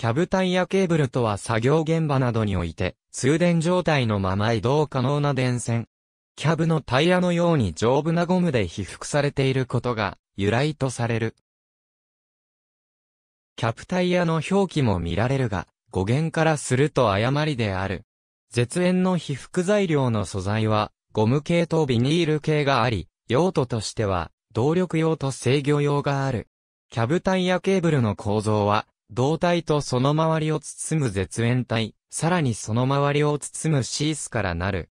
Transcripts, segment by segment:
キャブタイヤケーブルとは作業現場などにおいて、通電状態のまま移動可能な電線。キャブのタイヤのように丈夫なゴムで被覆されていることが、由来とされる。キャブタイヤの表記も見られるが、語源からすると誤りである。絶縁の被覆材料の素材は、ゴム系とビニール系があり、用途としては、動力用と制御用がある。キャブタイヤケーブルの構造は、胴体とその周りを包む絶縁体、さらにその周りを包むシースからなる。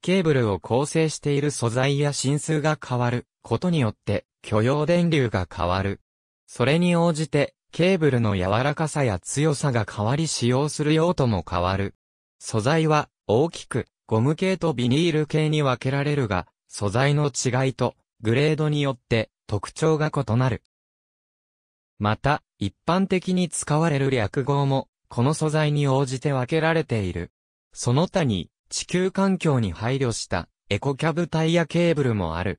ケーブルを構成している素材や振数が変わることによって許容電流が変わる。それに応じてケーブルの柔らかさや強さが変わり使用する用途も変わる。素材は大きくゴム系とビニール系に分けられるが、素材の違いとグレードによって特徴が異なる。また、一般的に使われる略号も、この素材に応じて分けられている。その他に、地球環境に配慮したエコキャブタイヤケーブルもある。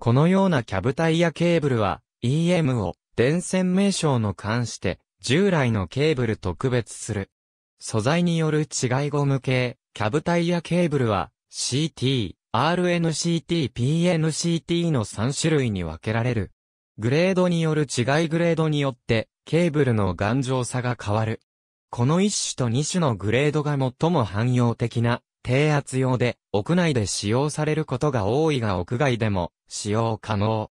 このようなキャブタイヤケーブルは EM を電線名称の関して従来のケーブルと区別する。素材による違いゴム系、キャブタイヤケーブルは CT、RNCT、PNCT の3種類に分けられる。グレードによる違いグレードによって、ケーブルの頑丈さが変わる。この1種と2種のグレードが最も汎用的な、低圧用で、屋内で使用されることが多いが屋外でも、使用可能。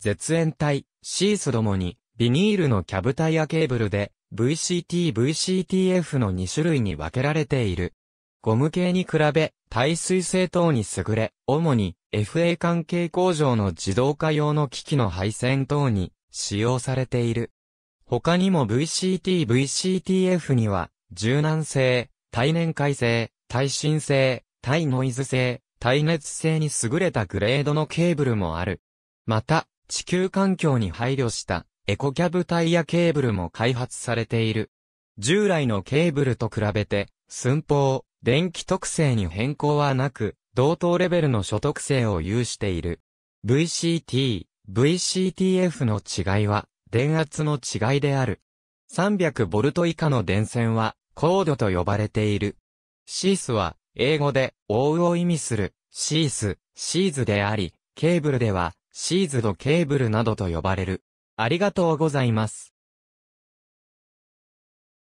絶縁体、シースどもに、ビニールのキャブタイヤケーブルで、VCT、VCTF の2種類に分けられている。ゴム系に比べ、耐水性等に優れ、主に FA 関係工場の自動化用の機器の配線等に使用されている。他にも VCT、VCTF には、柔軟性、耐年改性、耐震性、耐ノイズ性、耐熱性に優れたグレードのケーブルもある。また、地球環境に配慮したエコキャブタイヤケーブルも開発されている。従来のケーブルと比べて、寸法、電気特性に変更はなく、同等レベルの所得性を有している。VCT、VCTF の違いは、電圧の違いである。300V 以下の電線は、コードと呼ばれている。シースは、英語で、オウを意味する、シース、シーズであり、ケーブルでは、シーズドケーブルなどと呼ばれる。ありがとうございます。